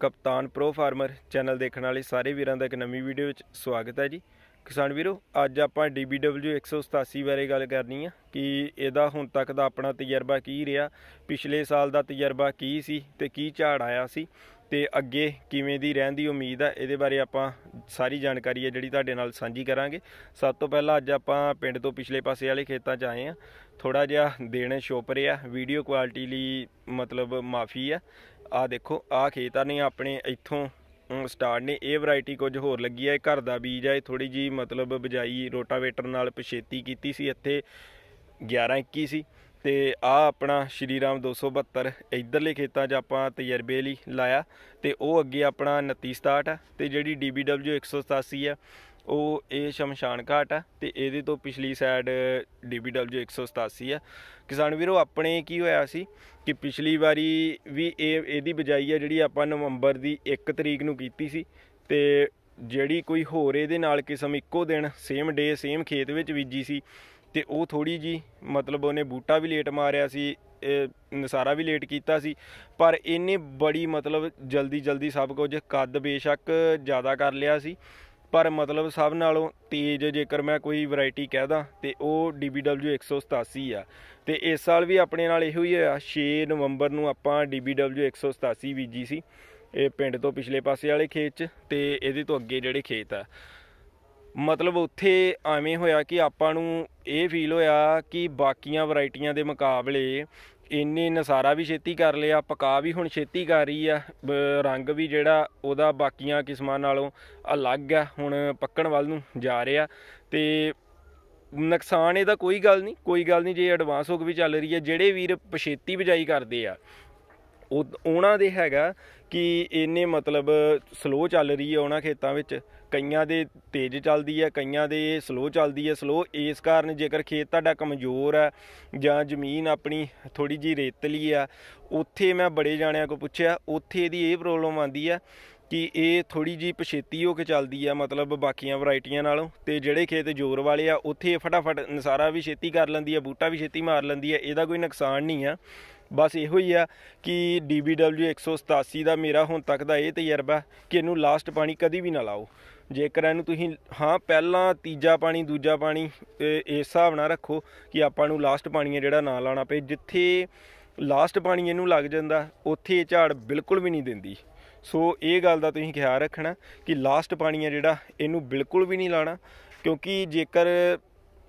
ਕਪਤਾਨ pro farmer channel ਦੇਖਣ ਵਾਲੇ ਸਾਰੇ ਵੀਰਾਂ ਦਾ ਇੱਕ ਨਵੀਂ ਵੀਡੀਓ ਵਿੱਚ ਸਵਾਗਤ ਹੈ ਜੀ ਕਿਸਾਨ ਵੀਰੋ ਅੱਜ ਆਪਾਂ DBW 187 ਬਾਰੇ ਗੱਲ ਕਰਨੀ ਆ ਕਿ ਇਹਦਾ ਹੁਣ ਤੱਕ ਦਾ ਆਪਣਾ ਤਜਰਬਾ ਕੀ ਰਿਹਾ ਪਿਛਲੇ ਸਾਲ ਦਾ ਤਜਰਬਾ ਕੀ ਸੀ ਤੇ ਕੀ ਝਾੜ ਆਇਆ ਸੀ ਤੇ ਅੱਗੇ ਕਿਵੇਂ ਦੀ ਰਹਿਣ ਦੀ ਉਮੀਦ ਆ ਇਹਦੇ ਬਾਰੇ ਆਪਾਂ ਸਾਰੀ ਜਾਣਕਾਰੀ ਹੈ ਜਿਹੜੀ ਤੁਹਾਡੇ ਨਾਲ ਸਾਂਝੀ ਕਰਾਂਗੇ ਸਭ ਤੋਂ ਪਹਿਲਾਂ ਅੱਜ ਆਪਾਂ ਪਿੰਡ ਤੋਂ ਪਿਛਲੇ ਪਾਸੇ ਵਾਲੇ ਖੇਤਾਂ 'ਚ ਆਏ ਆ ਥੋੜਾ ਜਿਹਾ ਦੇਣੇ ਛੋਪ ਰਿਹਾ ਵੀਡੀਓ ਕੁਆਲਿਟੀ ਲਈ ਮਤਲਬ ਮਾਫੀ ਆ ਆ ਦੇਖੋ ਆ ਖੇਤਾਂ ਨੇ ਆਪਣੇ ਇੱਥੋਂ ਸਟਾਰ ਨੇ ਇਹ ਵੈਰਾਈਟੀ ਕੁਝ ਹੋਰ ਲੱਗੀ ਹੈ ਇਹ ਘਰ ਦਾ ਬੀਜ ਹੈ ਇਹ ਥੋੜੀ ਜੀ ਮਤਲਬ ਬਜਾਈ ਰੋਟਾਵੇਟਰ ਨਾਲ ਪਛੇਤੀ ਕੀਤੀ ਸੀ ਇੱਥੇ 11 21 ਸੀ ਤੇ ਆ ਆਪਣਾ ਸ਼੍ਰੀ ਰਾਮ 272 ਇਧਰਲੇ ਖੇਤਾਂ 'ਚ ਆਪਾਂ ਤਜਰਬੇ ਲਈ ਲਾਇਆ ਤੇ ਉਹ ਅੱਗੇ ਆਪਣਾ 2967 ਤੇ ਜਿਹੜੀ DBW 187 ਆ ਉਹ ਇਹ ਸ਼ਮਸ਼ਾਨ ਘਾਟ ਆ ਤੇ ਇਹਦੇ ਤੋਂ ਪਿਛਲੀ ਸਾਈਡ ਡੀਬੀਡਬਲਯੂ 187 ਆ ਕਿਸਾਨ ਵੀਰੋ ਆਪਣੇ ਕੀ ਹੋਇਆ ਸੀ ਕਿ ਪਿਛਲੀ ਵਾਰੀ ਵੀ ਇਹ ਇਹਦੀ ਬਜਾਈ ਆ ਜਿਹੜੀ ਆਪਾਂ ਨਵੰਬਰ ਦੀ 1 ਤਰੀਕ ਨੂੰ ਕੀਤੀ ਸੀ ਤੇ ਜਿਹੜੀ ਕੋਈ ਹੋਰ ਇਹਦੇ ਨਾਲ ਕਿਸਮ ਇੱਕੋ ਦਿਨ ਸੇਮ ਡੇ ਸੇਮ ਖੇਤ ਵਿੱਚ ਬੀਜੀ ਸੀ ਤੇ ਉਹ ਥੋੜੀ ਜੀ ਮਤਲਬ ਉਹਨੇ ਬੂਟਾ ਵੀ ਲੇਟ ਮਾਰਿਆ ਸੀ ਨਸਾਰਾ ਵੀ ਲੇਟ ਕੀਤਾ ਸੀ ਪਰ ਇਹਨੇ ਬੜੀ ਮਤਲਬ ਜਲਦੀ ਜਲਦੀ ਸਭ ਕੁਝ ਕੱਦ ਬੇਸ਼ੱਕ ਜ਼ਿਆਦਾ ਕਰ ਲਿਆ ਸੀ ਪਰ ਮਤਲਬ ਸਭ ਨਾਲੋਂ ਤੇਜ਼ ਜੇਕਰ ਮੈਂ ਕੋਈ ਵੈਰਾਈਟੀ ਕਹਦਾ ਤੇ ਉਹ DBW 187 ਆ ਤੇ ਇਸ ਸਾਲ ਵੀ ਆਪਣੇ ਨਾਲ ਇਹੋ ਹੀ ਹੋਇਆ 6 ਨਵੰਬਰ ਨੂੰ ਆਪਾਂ DBW 187 ਬੀਜੀ ਸੀ ਇਹ ਪਿੰਡ ਤੋਂ ਪਿਛਲੇ ਪਾਸੇ ਵਾਲੇ ਖੇਤ 'ਚ ਤੇ ਇਹਦੇ ਤੋਂ ਅੱਗੇ ਜਿਹੜੇ ਖੇਤ ਆ ਮਤਲਬ ਉੱਥੇ ਐਵੇਂ ਹੋਇਆ ਕਿ ਆਪਾਂ ਨੂੰ ਇਹ ਫੀਲ ਹੋਇਆ ਕਿ ਬਾਕੀਆਂ ਵੈਰਾਈਟੀਆਂ ਦੇ ਮੁਕਾਬਲੇ ਇੰਨੇ ਨਸਾਰਾ ਵੀ ਛੇਤੀ ਕਰ ਲਿਆ ਪਕਾ ਵੀ ਹੁਣ ਛੇਤੀ ਕਰ ਰਹੀ ਆ ਰੰਗ ਵੀ ਜਿਹੜਾ ਉਹਦਾ ਬਾਕੀਆਂ ਕਿਸਮਾਂ ਨਾਲੋਂ ਅਲੱਗ ਆ ਹੁਣ ਪੱਕਣ ਵੱਲ ਨੂੰ ਜਾ ਰਿਹਾ ਤੇ ਨੁਕਸਾਨ ਇਹਦਾ ਕੋਈ ਗੱਲ ਨਹੀਂ ਕੋਈ ਗੱਲ ਨਹੀਂ ਜੇ ਐਡਵਾਂਸ ਹੋ ਕੇ ਵੀ ਚੱਲ ਰਹੀ ਹੈ ਜਿਹੜੇ ਵੀਰ ਪਛੇਤੀ ਬਜਾਈ ਕਰਦੇ ਆ ਉਹਨਾਂ ਦੇ ਹੈਗਾ ਕਿ ਇਹਨੇ ਮਤਲਬ ਸਲੋ ਚੱਲ ਰਹੀ ਹੈ ਉਹਨਾਂ ਖੇਤਾਂ ਵਿੱਚ ਕਈਆਂ ਦੇ ਤੇਜ਼ ਚੱਲਦੀ ਹੈ ਕਈਆਂ ਦੇ ਸਲੋ ਚੱਲਦੀ ਹੈ ਸਲੋ ਇਸ ਕਾਰਨ ਜੇਕਰ ਖੇਤ ਤੁਹਾਡਾ ਕਮਜ਼ੋਰ ਹੈ ਜਾਂ ਜ਼ਮੀਨ ਆਪਣੀ ਥੋੜੀ ਜੀ ਰੇਤਲੀ ਆ ਉੱਥੇ ਮੈਂ ਬੜੇ ਜਾਣਿਆਂ ਕੋ ਪੁੱਛਿਆ ਉੱਥੇ ਇਹਦੀ ਇਹ ਪ੍ਰੋਬਲਮ ਆਂਦੀ ਆ ਕਿ ਇਹ ਥੋੜੀ ਜੀ ਪਛੇਤੀ ਹੋ ਕੇ ਚੱਲਦੀ ਆ ਮਤਲਬ ਬਾਕੀਆਂ ਵੈਰਾਈਟੀਆਂ ਨਾਲੋਂ ਤੇ ਜਿਹੜੇ ਖੇਤ ਜ਼ੋਰ ਵਾਲੇ ਆ ਉੱਥੇ ਫਟਾਫਟ ਨਸਾਰਾ ਵੀ ਛੇਤੀ ਕਰ ਲੈਂਦੀ ਆ ਬੂਟਾ ਵੀ ਛੇਤੀ ਮਾਰ ਲੈਂਦੀ ਆ ਇਹਦਾ ਕੋਈ ਨੁਕਸਾਨ ਨਹੀਂ ਆ ਬਸ ਇਹੋ ਹੀ ਆ ਕਿ DBW 187 ਦਾ ਮੇਰਾ ਹੁਣ ਤੱਕ ਦਾ ਇਹ ਤਜਰਬਾ ਕਿ ਇਹਨੂੰ ਲਾਸਟ ਪਾਣੀ ਕਦੀ ਵੀ ਨਾ ਲਾਓ ਜੇਕਰ ਇਹਨੂੰ ਤੁਸੀਂ ਹਾਂ ਪਹਿਲਾਂ ਤੀਜਾ ਪਾਣੀ ਦੂਜਾ ਪਾਣੀ ਇਸ ਹਿਸਾਬ ਨਾਲ ਰੱਖੋ ਕਿ ਆਪਾਂ ਨੂੰ ਲਾਸਟ ਪਾਣੀ ਜਿਹੜਾ ਨਾ ਲਾਣਾ ਪਏ ਜਿੱਥੇ ਲਾਸਟ ਪਾਣੀ ਇਹਨੂੰ ਲੱਗ ਜਾਂਦਾ ਉੱਥੇ ਝਾੜ ਬਿਲਕੁਲ ਵੀ ਨਹੀਂ ਦਿੰਦੀ ਸੋ ਇਹ ਗੱਲ ਦਾ ਤੁਸੀਂ ਖਿਆਲ ਰੱਖਣਾ ਕਿ ਲਾਸਟ ਪਾਣੀ ਜਿਹੜਾ ਇਹਨੂੰ ਬਿਲਕੁਲ ਵੀ ਨਹੀਂ ਲਾਣਾ ਕਿਉਂਕਿ ਜੇਕਰ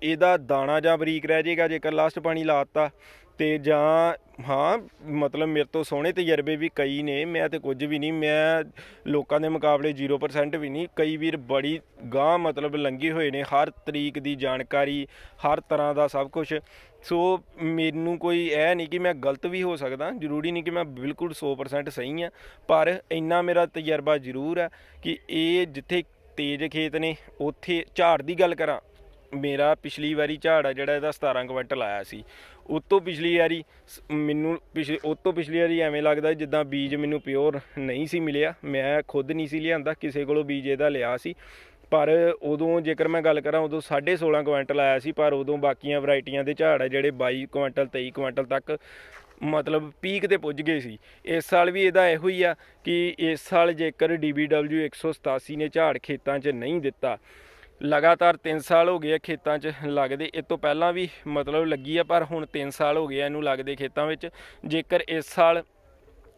ਇਹਦਾ ਦਾਣਾ ਜਾਂ ਬਰੀਕ ਰਹਿ ਜਾਏਗਾ ਜੇਕਰ ਲਾਸਟ ਪਾਣੀ ਲਾਤਾ ਤੇ ਜਾਂ ਹਾਂ ਮਤਲਬ ਮੇਰੇ ਤੋਂ ਸੋਹਣੇ ਤਜਰਬੇ ਵੀ ਕਈ ਨੇ ਮੈਂ ਤੇ ਕੁਝ ਵੀ ਨਹੀਂ ਮੈਂ ਲੋਕਾਂ ਦੇ ਮੁਕਾਬਲੇ 0% ਵੀ ਨਹੀਂ ਕਈ ਵੀਰ ਬੜੀ ਗਾਂ ਮਤਲਬ ਲੰਗੀ ਹੋਏ ਨੇ ਹਰ ਤਰੀਕ ਦੀ ਜਾਣਕਾਰੀ ਹਰ ਤਰ੍ਹਾਂ ਦਾ ਸਭ ਕੁਝ ਸੋ ਮੈਨੂੰ ਕੋਈ ਇਹ ਨਹੀਂ ਕਿ ਮੈਂ ਗਲਤ ਵੀ ਹੋ ਸਕਦਾ ਜ਼ਰੂਰੀ ਨਹੀਂ ਕਿ ਮੈਂ ਬਿਲਕੁਲ 100% ਸਹੀ ਆ ਪਰ ਇੰਨਾ ਮੇਰਾ ਤਜਰਬਾ ਜ਼ਰੂਰ ਹੈ ਕਿ ਇਹ ਜਿੱਥੇ ਤੇਜ਼ ਖੇਤ ਨੇ ਉੱਥੇ ਝਾੜ ਦੀ ਗੱਲ ਕਰਾਂ ਮੇਰਾ ਪਿਛਲੀ ਵਾਰੀ ਝਾੜ ਆ ਜਿਹੜਾ ਇਹਦਾ 17 ਕੁਇੰਟਲ ਆਇਆ ਸੀ ਉਸ ਤੋਂ ਪਿਛਲੀ ਵਾਰੀ ਮੈਨੂੰ ਪਿਛਲੇ ਉਸ ਤੋਂ ਪਿਛਲੀ ਵਾਰੀ ਐਵੇਂ ਲੱਗਦਾ ਜਿੱਦਾਂ ਬੀਜ ਮੈਨੂੰ ਪਿਓਰ ਨਹੀਂ ਸੀ ਮਿਲਿਆ ਮੈਂ ਖੁਦ ਨਹੀਂ ਸੀ ਲਿਆਂਦਾ ਕਿਸੇ ਕੋਲੋਂ ਬੀਜ ਇਹਦਾ ਲਿਆ ਸੀ ਪਰ ਉਦੋਂ ਜੇਕਰ ਮੈਂ ਗੱਲ ਕਰਾਂ ਉਦੋਂ 16.5 ਕੁਇੰਟਲ ਆਇਆ ਸੀ ਪਰ ਉਦੋਂ ਬਾਕੀਆਂ ਵੈਰਾਈਟੀਆਂ ਦੇ ਝਾੜ ਆ ਜਿਹੜੇ 22 ਕੁਇੰਟਲ 23 ਕੁਇੰਟਲ ਤੱਕ ਮਤਲਬ ਪੀਕ ਤੇ ਪੁੱਜ ਗਏ ਸੀ ਇਸ ਸਾਲ ਵੀ ਇਹਦਾ ਇਹੋ ਹੀ ਆ ਕਿ ਇਸ ਸਾਲ ਜੇਕਰ DBW 187 ਨੇ ਝਾੜ ਖੇਤਾਂ 'ਚ ਨਹੀਂ ਦਿੱਤਾ ਲਗਾਤਾਰ 3 ਸਾਲ ਹੋ ਗਏ ਆ ਖੇਤਾਂ 'ਚ ਲੱਗਦੇ ਇਸ ਤੋਂ ਪਹਿਲਾਂ ਵੀ ਮਤਲਬ ਲੱਗੀ ਆ ਪਰ ਹੁਣ 3 ਸਾਲ ਹੋ ਗਏ ਆ ਇਹਨੂੰ ਲੱਗਦੇ ਖੇਤਾਂ ਵਿੱਚ ਜੇਕਰ ਇਸ ਸਾਲ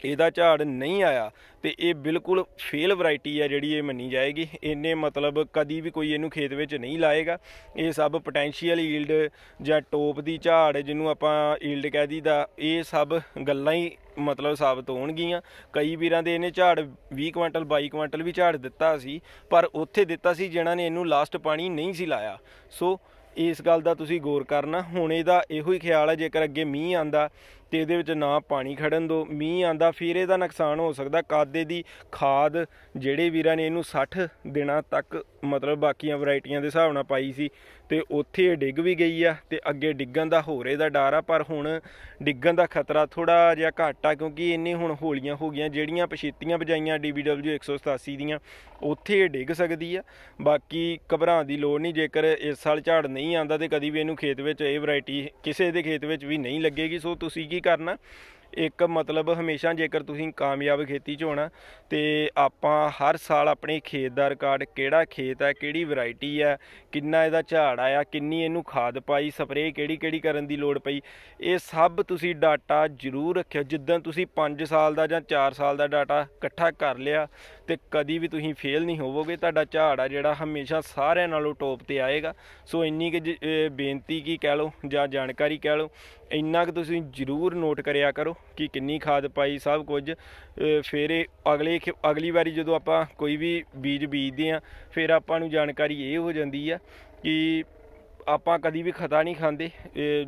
ਇਹਦਾ ਝਾੜ ਨਹੀਂ ਆਇਆ ਤੇ ਇਹ ਬਿਲਕੁਲ ਫੇਲ ਵੈਰਾਈਟੀ ਆ ਜਿਹੜੀ ਇਹ ਮੰਨੀ ਜਾਏਗੀ ਇਹਨੇ ਮਤਲਬ ਕਦੀ ਵੀ ਕੋਈ ਇਹਨੂੰ ਖੇਤ ਵਿੱਚ ਨਹੀਂ ਲਾਏਗਾ ਇਹ ਸਭ ਪੋਟੈਂਸ਼ੀਅਲ ਈਲਡ ਜਾਂ ਟੋਪ ਦੀ ਝਾੜ ਜਿਹਨੂੰ ਆਪਾਂ ਈਲਡ ਕਹਿ ਦਈਦਾ ਇਹ ਸਭ ਗੱਲਾਂ ਹੀ ਮਤਲਬ ਸਾਬਤ ਹੋਣਗੀਆਂ ਕਈ ਵੀਰਾਂ ਦੇ ਇਹਨੇ ਝਾੜ 20 ਕੁਇੰਟਲ 22 ਕੁਇੰਟਲ ਵੀ ਝਾੜ ਦਿੱਤਾ ਸੀ ਪਰ ਉੱਥੇ ਦਿੱਤਾ ਸੀ ਜਿਨ੍ਹਾਂ ਨੇ ਇਹਨੂੰ ਲਾਸਟ ਪਾਣੀ ਨਹੀਂ ਸੀ ਲਾਇਆ ਸੋ ਇਸ ਗੱਲ ਦਾ ਤੁਸੀਂ ਗੌਰ ਕਰਨਾ ਹੁਣ ਇਹਦਾ ਇਹੋ ਹੀ ਖਿਆਲ ਹੈ ਜੇਕਰ ਅੱਗੇ ਮੀਂਹ ਆਂਦਾ ਤੇ ਇਹਦੇ ਵਿੱਚ ਨਾ ਪਾਣੀ ਖੜਨ ਦੋ ਮੀਂਹ ਆਂਦਾ ਫਿਰ ਇਹਦਾ ਨੁਕਸਾਨ ਹੋ ਸਕਦਾ ਕਾਦੇ ਦੀ ਖਾਦ ਜਿਹੜੇ ਵੀਰਾਂ ਨੇ ਇਹਨੂੰ 60 ਦਿਨਾਂ ਤੱਕ ਮਤਲਬ ਬਾਕੀਆਂ ਵੈਰਾਈਟੀਆਂ ਦੇ ਹਿਸਾਬ ਨਾਲ ਪਾਈ ਸੀ ਤੇ ਉੱਥੇ ਇਹ ਡਿੱਗ ਵੀ ਗਈ ਆ ਤੇ ਅੱਗੇ ਡਿੱਗਣ ਦਾ ਹੋਰ ਇਹਦਾ ਡਰ ਆ ਪਰ ਹੁਣ ਡਿੱਗਣ ਦਾ ਖਤਰਾ ਥੋੜਾ ਜਿਹਾ ਘੱਟ ਆ ਕਿਉਂਕਿ ਇੰਨੇ ਹੁਣ ਹੋਲੀਆਂ ਹੋ ਗਈਆਂ ਜਿਹੜੀਆਂ ਪਛੇਤੀਆਂ ਵਜਾਈਆਂ DBW 187 ਦੀਆਂ ਉੱਥੇ ਇਹ ਡਿੱਗ ਸਕਦੀ ਆ ਬਾਕੀ ਘਬਰਾਉਣ ਦੀ ਲੋੜ ਨਹੀਂ ਜੇਕਰ ਇਸ ਸਾਲ ਝਾੜ ਨਹੀਂ ਨਹੀਂ ਆਂਦਾ ਤੇ ਕਦੀ ਵੀ ਇਹਨੂੰ ਖੇਤ ਵਿੱਚ ਇਹ ਵੈਰਾਈਟੀ ਕਿਸੇ ਦੇ ਖੇਤ ਵਿੱਚ ਵੀ ਨਹੀਂ ਲੱਗੇਗੀ ਸੋ ਤੁਸੀਂ ਕੀ ਕਰਨਾ ਇੱਕ ਮਤਲਬ ਹਮੇਸ਼ਾ ਜੇਕਰ ਤੁਸੀਂ ਕਾਮਯਾਬ ਖੇਤੀ 'ਚ ਹੋਣਾ ਤੇ ਆਪਾਂ ਹਰ ਸਾਲ ਆਪਣੇ ਖੇਤ ਦਾ ਰਿਕਾਰਡ ਕਿਹੜਾ ਖੇਤ ਹੈ ਕਿਹੜੀ ਵੈਰਾਈਟੀ ਹੈ ਕਿੰਨਾ ਇਹਦਾ ਝਾੜ ਆਇਆ ਕਿੰਨੀ ਇਹਨੂੰ ਖਾਦ ਪਾਈ ਸਪਰੇ ਕਿਹੜੀ ਕਿਹੜੀ ਕਰਨ ਦੀ ਲੋੜ ਪਈ ਇਹ ਸਭ ਤੁਸੀਂ ਡਾਟਾ ਜ਼ਰੂਰ ਰੱਖਿਓ ਜਿੱਦਾਂ ਤੁਸੀਂ 5 ਸਾਲ ਦਾ ਜਾਂ 4 ਸਾਲ ਦਾ ਡਾਟਾ ਇਕੱਠਾ ਕਰ ਲਿਆ ਤੇ ਕਦੀ ਵੀ ਤੁਸੀਂ ਫੇਲ ਨਹੀਂ ਹੋਵੋਗੇ ਤੁਹਾਡਾ ਝਾੜ ਆ ਜਿਹੜਾ ਹਮੇਸ਼ਾ ਸਾਰਿਆਂ ਨਾਲੋਂ ਟੌਪ ਤੇ ਆਏਗਾ ਸੋ ਇੰਨੀ ਕਿ ਬੇਨਤੀ ਕੀ ਕਹਿ ਲਓ ਜਾਂ ਜਾਣਕਾਰੀ ਕਹਿ ਲਓ ਇੰਨਾ ਕਿ ਤੁਸੀਂ ਜ਼ਰੂਰ ਨੋਟ ਕਰਿਆ ਕਰੋ ਕਿ ਕਿੰਨੀ ਖਾਦ ਪਾਈ ਸਭ ਕੁਝ ਫੇਰੇ ਅਗਲੇ ਅਗਲੀ ਵਾਰੀ ਜਦੋਂ ਆਪਾਂ ਕੋਈ ਵੀ ਬੀਜ ਬੀਜਦੇ ਆ ਫਿਰ ਆਪਾਂ ਨੂੰ ਜਾਣਕਾਰੀ ਇਹ ਹੋ ਜਾਂਦੀ ਆ ਕਿ ਆਪਾਂ ਕਦੀ ਵੀ ਖਤਾ ਨਹੀਂ ਖਾਂਦੇ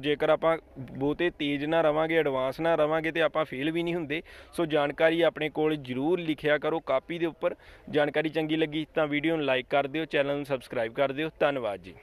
ਜੇਕਰ ਆਪਾਂ ਬਹੁਤੇ ਤੇਜ਼ ਨਾ ਰਵਾਂਗੇ ਐਡਵਾਂਸ ਨਾ ਰਵਾਂਗੇ ਤੇ ਆਪਾਂ ਫੇਲ ਵੀ ਨਹੀਂ ਹੁੰਦੇ ਸੋ ਜਾਣਕਾਰੀ ਆਪਣੇ ਕੋਲ ਜ਼ਰੂਰ ਲਿਖਿਆ ਕਰੋ ਕਾਪੀ ਦੇ ਉੱਪਰ ਜਾਣਕਾਰੀ ਚੰਗੀ ਲੱਗੀ ਤਾਂ ਵੀਡੀਓ ਨੂੰ ਲਾਈਕ ਕਰ ਦਿਓ ਚੈਨਲ ਨੂੰ ਸਬਸਕ੍ਰਾਈਬ ਕਰ ਦਿਓ ਧੰਨਵਾਦ ਜੀ